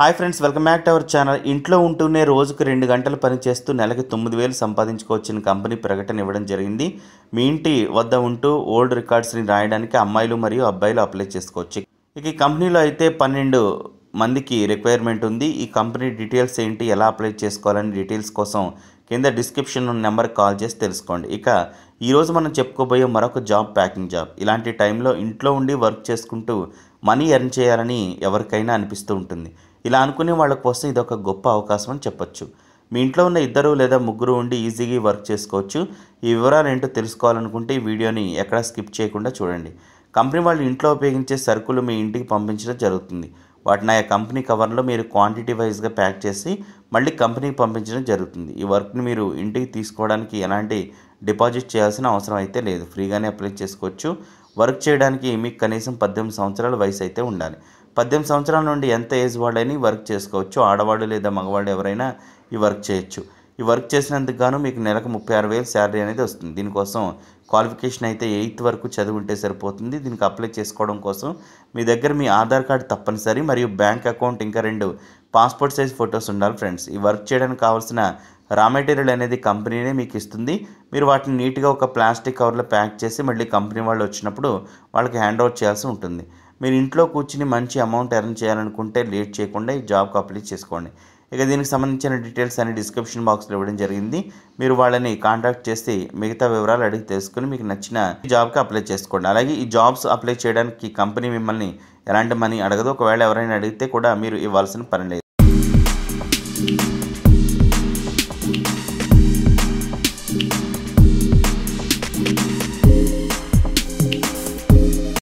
hi friends welcome back to our channel ఇంట్లో ఉంటూనే రోజుకు రెండు గంటలు పనిచేస్తూ నెలకి తొమ్మిది వేలు సంపాదించుకోవచ్చిన కంపెనీ ప్రకటన ఇవ్వడం జరిగింది మీ ఇంటి వద్ద ఉంటూ ఓల్డ్ రికార్డ్స్ని రాయడానికి అమ్మాయిలు మరియు అబ్బాయిలు అప్లై చేసుకోవచ్చు ఇక ఈ కంపెనీలో అయితే పన్నెండు మందికి రిక్వైర్మెంట్ ఉంది ఈ కంపెనీ డీటెయిల్స్ ఏంటి ఎలా అప్లై చేసుకోవాలని డీటెయిల్స్ కోసం కింద డిస్క్రిప్షన్ ఉన్న నెంబర్కి కాల్ చేసి తెలుసుకోండి ఇక ఈరోజు మనం చెప్పుకోబోయే మరొక జాబ్ ప్యాకింగ్ జాబ్ ఇలాంటి టైంలో ఇంట్లో ఉండి వర్క్ చేసుకుంటూ మనీ ఎర్న్ చేయాలని ఎవరికైనా అనిపిస్తూ ఉంటుంది ఇలా అనుకునే వాళ్ళ కోసం ఇది ఒక గొప్ప అవకాశం అని చెప్పొచ్చు మీ ఇంట్లో ఉన్న ఇద్దరు లేదా ముగ్గురు ఉండి ఈజీగా వర్క్ చేసుకోవచ్చు ఈ వివరాలు ఏంటో తెలుసుకోవాలనుకుంటే ఈ వీడియోని ఎక్కడా స్కిప్ చేయకుండా చూడండి కంపెనీ వాళ్ళు ఇంట్లో ఉపయోగించే సరుకులు మీ ఇంటికి పంపించడం జరుగుతుంది వాటిని ఆ కంపెనీ కవర్లో మీరు క్వాంటిటీ వైజ్గా ప్యాక్ చేసి మళ్ళీ కంపెనీకి పంపించడం జరుగుతుంది ఈ వర్క్ని మీరు ఇంటికి తీసుకోవడానికి ఎలాంటి డిపాజిట్ చేయాల్సిన అవసరం అయితే లేదు ఫ్రీగానే అప్లై చేసుకోవచ్చు వర్క్ చేయడానికి మీకు కనీసం పద్దెనిమిది సంవత్సరాల వయసు అయితే ఉండాలి పద్దెనిమిది సంవత్సరాల నుండి ఎంత ఏజ్ వాళ్ళని వర్క్ చేసుకోవచ్చు ఆడవాళ్ళు లేదా మగవాళ్ళు ఎవరైనా ఈ వర్క్ చేయొచ్చు ఈ వర్క్ చేసినందుకు గాను మీకు నెలకు ముప్పై ఆరు వేలు శాలరీ అనేది వస్తుంది దీనికోసం క్వాలిఫికేషన్ అయితే ఎయిత్ వరకు చదువుంటే సరిపోతుంది దీనికి అప్లై చేసుకోవడం కోసం మీ దగ్గర మీ ఆధార్ కార్డు తప్పనిసరి మరియు బ్యాంక్ అకౌంట్ ఇంకా రెండు పాస్పోర్ట్ సైజ్ ఫొటోస్ ఉండాలి ఫ్రెండ్స్ ఈ వర్క్ చేయడానికి కావాల్సిన రా మెటీరియల్ అనేది కంపెనీనే మీకు ఇస్తుంది మీరు వాటిని నీట్గా ఒక ప్లాస్టిక్ కవర్లో ప్యాక్ చేసి మళ్ళీ కంపెనీ వాళ్ళు వచ్చినప్పుడు వాళ్ళకి హ్యాండ్ ఓవర్ చేయాల్సి ఉంటుంది మీరు ఇంట్లో కూర్చుని మంచి అమౌంట్ ఎర్న్ చేయాలనుకుంటే లేట్ చేయకుండా ఈ జాబ్కి అప్లై చేసుకోండి ఇక దీనికి సంబంధించిన డీటెయిల్స్ అన్ని డిస్క్రిప్షన్ బాక్స్లో ఇవ్వడం జరిగింది మీరు వాళ్ళని కాంటాక్ట్ చేసి మిగతా వివరాలు అడిగి తెలుసుకుని మీకు నచ్చిన జాబ్కి అప్లై చేసుకోండి అలాగే ఈ జాబ్స్ అప్లై చేయడానికి కంపెనీ మిమ్మల్ని ఎలాంటి మనీ అడగదు ఒకవేళ ఎవరైనా అడిగితే కూడా మీరు ఇవ్వాల్సిన పని లేదు